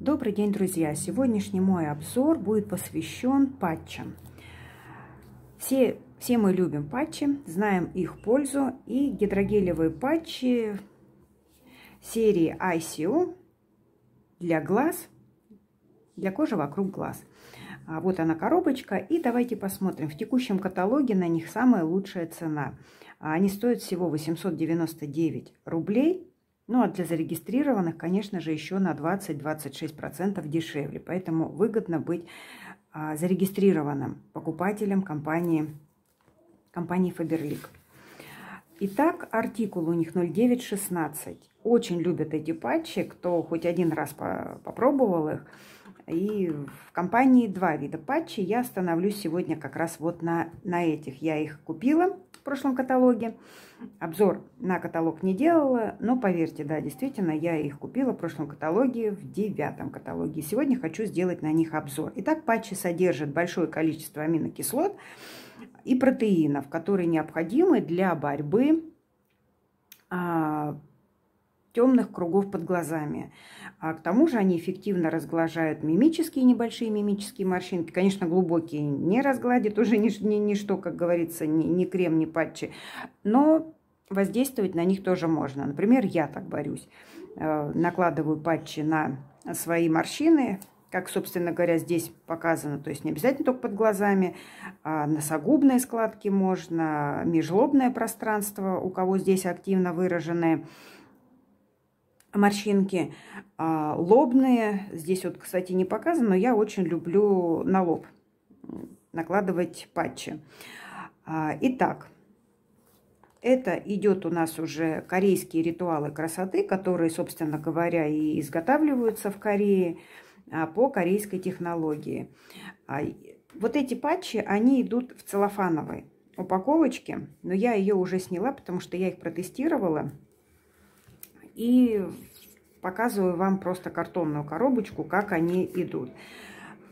Добрый день, друзья! Сегодняшний мой обзор будет посвящен патчам. Все, все мы любим патчи, знаем их пользу. И гидрогелевые патчи серии ICO для глаз, для кожи вокруг глаз. А вот она коробочка. И давайте посмотрим. В текущем каталоге на них самая лучшая цена. А они стоят всего 899 рублей ну а для зарегистрированных, конечно же, еще на 20-26% дешевле. Поэтому выгодно быть а, зарегистрированным покупателем компании, компании Faberlic. Итак, артикул у них 0916. Очень любят эти патчи, кто хоть один раз попробовал их, и в компании два вида патчи. Я остановлюсь сегодня как раз вот на, на этих. Я их купила в прошлом каталоге. Обзор на каталог не делала, но поверьте, да, действительно, я их купила в прошлом каталоге, в девятом каталоге. Сегодня хочу сделать на них обзор. Итак, патчи содержат большое количество аминокислот и протеинов, которые необходимы для борьбы а, темных кругов под глазами. А к тому же они эффективно разглажают мимические, небольшие мимические морщинки. Конечно, глубокие не разгладит уже нич ни, ничто, как говорится, ни, ни крем, ни патчи. Но воздействовать на них тоже можно. Например, я так борюсь. Э, накладываю патчи на свои морщины, как, собственно говоря, здесь показано. То есть не обязательно только под глазами. А носогубные складки можно, межлобное пространство, у кого здесь активно выраженные морщинки а, лобные. Здесь вот, кстати, не показано, но я очень люблю на лоб накладывать патчи. А, итак, это идет у нас уже корейские ритуалы красоты, которые, собственно говоря, и изготавливаются в Корее а, по корейской технологии. Вот эти патчи, они идут в целлофановой упаковочке, но я ее уже сняла, потому что я их протестировала и показываю вам просто картонную коробочку, как они идут.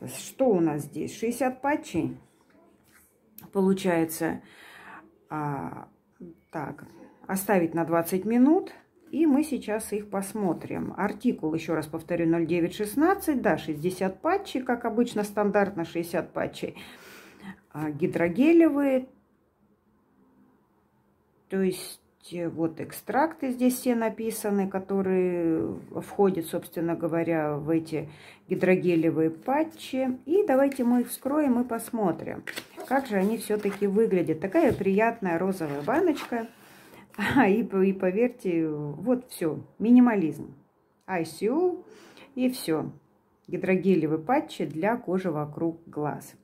Что у нас здесь? 60 патчей. Получается, а, так, оставить на 20 минут. И мы сейчас их посмотрим. Артикул, еще раз повторю, 0916, да, 60 патчей, как обычно, стандартно 60 патчей. А, гидрогелевые, то есть Э, вот экстракты здесь все написаны, которые входят, собственно говоря, в эти гидрогелевые патчи. И давайте мы их вскроем и посмотрим, как же они все-таки выглядят. Такая приятная розовая баночка. А, и, и поверьте, вот все, минимализм. ICU и все. Гидрогелевые патчи для кожи вокруг глаз.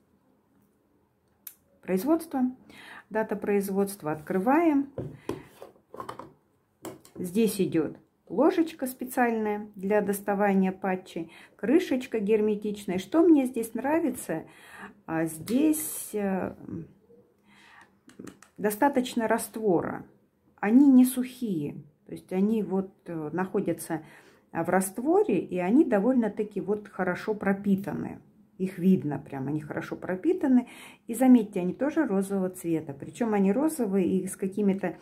Производство. Дата производства Открываем. Здесь идет ложечка специальная для доставания патчей, крышечка герметичная. Что мне здесь нравится? А, здесь э, достаточно раствора. Они не сухие, то есть они вот э, находятся в растворе, и они довольно-таки вот хорошо пропитаны. Их видно прям, они хорошо пропитаны. И заметьте, они тоже розового цвета. Причем они розовые и с какими-то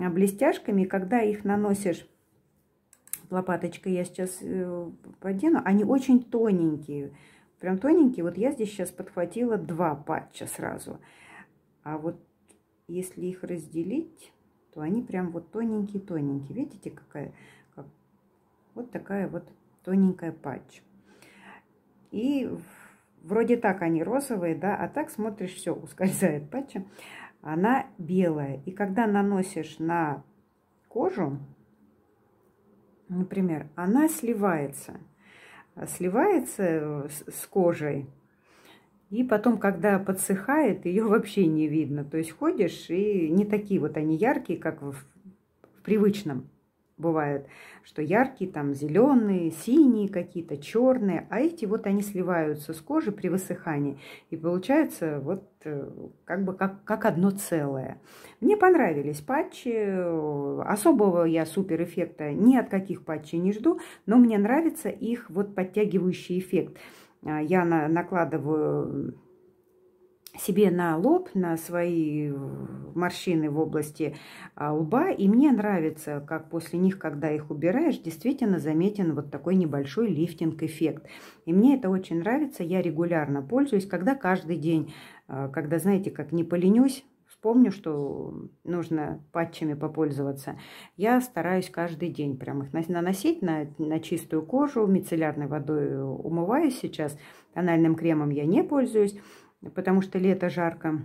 Э, блестяшками, когда их наносишь лопаточкой, я сейчас э, подену, они очень тоненькие, прям тоненькие. Вот я здесь сейчас подхватила два патча сразу. А вот если их разделить, то они прям вот тоненькие-тоненькие. Видите, какая? Как, вот такая вот тоненькая патч. И вроде так они розовые, да, а так смотришь, все, ускользает патча она белая. И когда наносишь на кожу, например, она сливается. Сливается э, с кожей. И потом, когда подсыхает, ее вообще не видно. То есть ходишь, и не такие вот они яркие, как в, в привычном бывают, что яркие, там зеленые, синие какие-то, черные, а эти вот они сливаются с кожи при высыхании. И получается вот э, как бы как, как одно целое. Мне понравились патчи. Особого я супер эффекта ни от каких патчей не жду, но мне нравится их вот подтягивающий эффект. А, я на, накладываю себе на лоб, на свои э, морщины в области а, лба, и мне нравится, как после них, когда их убираешь, действительно заметен вот такой небольшой лифтинг-эффект. И мне это очень нравится, я регулярно пользуюсь, когда каждый день, а, когда, знаете, как не поленюсь, вспомню, что нужно патчами попользоваться, я стараюсь каждый день прям их наносить на, на чистую кожу, мицеллярной водой умываюсь сейчас, тональным кремом я не пользуюсь, потому что лето жарко.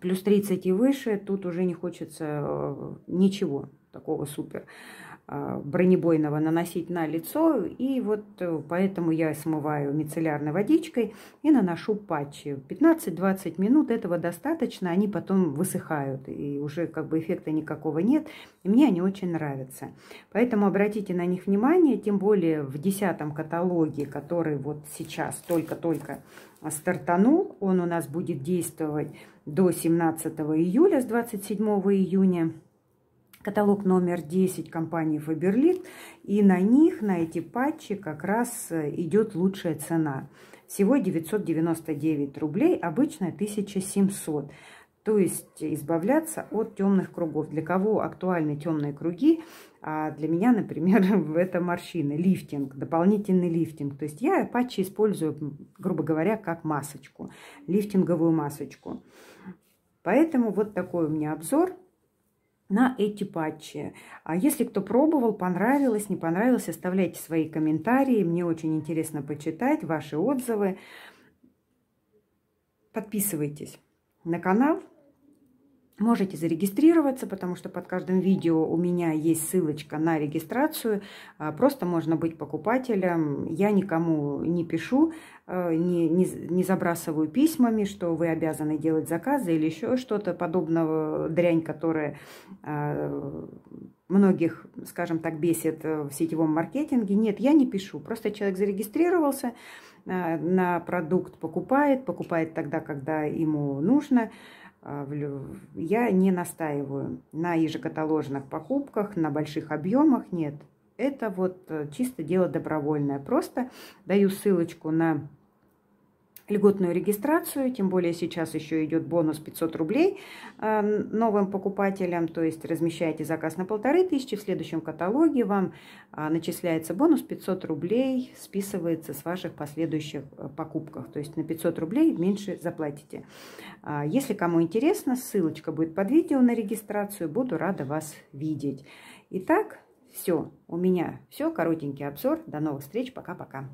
Плюс 30 и выше, тут уже не хочется э, ничего такого супер э, бронебойного наносить на лицо. И вот э, поэтому я смываю мицеллярной водичкой и наношу патчи. 15-20 минут этого достаточно, они потом высыхают. И уже как бы эффекта никакого нет. И мне они очень нравятся. Поэтому обратите на них внимание, тем более в 10 каталоге, который вот сейчас только-только а стартанул. Он у нас будет действовать до 17 июля, с 27 июня. Каталог номер 10 компании Faberlic. И на них, на эти патчи, как раз идет лучшая цена. Всего 999 рублей, обычно 1700 то есть избавляться от темных кругов. Для кого актуальны темные круги? А для меня, например, это морщины, лифтинг, дополнительный лифтинг. То есть я патчи использую, грубо говоря, как масочку, лифтинговую масочку. Поэтому вот такой у меня обзор на эти патчи. А если кто пробовал, понравилось, не понравилось, оставляйте свои комментарии. Мне очень интересно почитать ваши отзывы. Подписывайтесь на канал. Можете зарегистрироваться, потому что под каждым видео у меня есть ссылочка на регистрацию. А, просто можно быть покупателем. Я никому не пишу, э, не, не, не забрасываю письмами, что вы обязаны делать заказы или еще что-то подобного дрянь, которая а, многих, скажем так, бесит э, в сетевом маркетинге. Нет, я не пишу. Просто человек зарегистрировался э, на продукт, покупает, покупает тогда, когда ему нужно. А, я не настаиваю на ежекаталожных покупках, на больших объемах, нет. Это вот э, чисто дело добровольное. Просто даю ссылочку на льготную регистрацию, тем более сейчас еще идет бонус 500 рублей эм, новым покупателям, то есть размещаете заказ на полторы тысячи, в следующем каталоге вам а, начисляется бонус 500 рублей, списывается с ваших последующих э, покупках, то есть на 500 рублей меньше заплатите. А, если кому интересно, ссылочка будет под видео на регистрацию, буду рада вас видеть. Итак, все, у меня все, коротенький обзор, до новых встреч, пока-пока.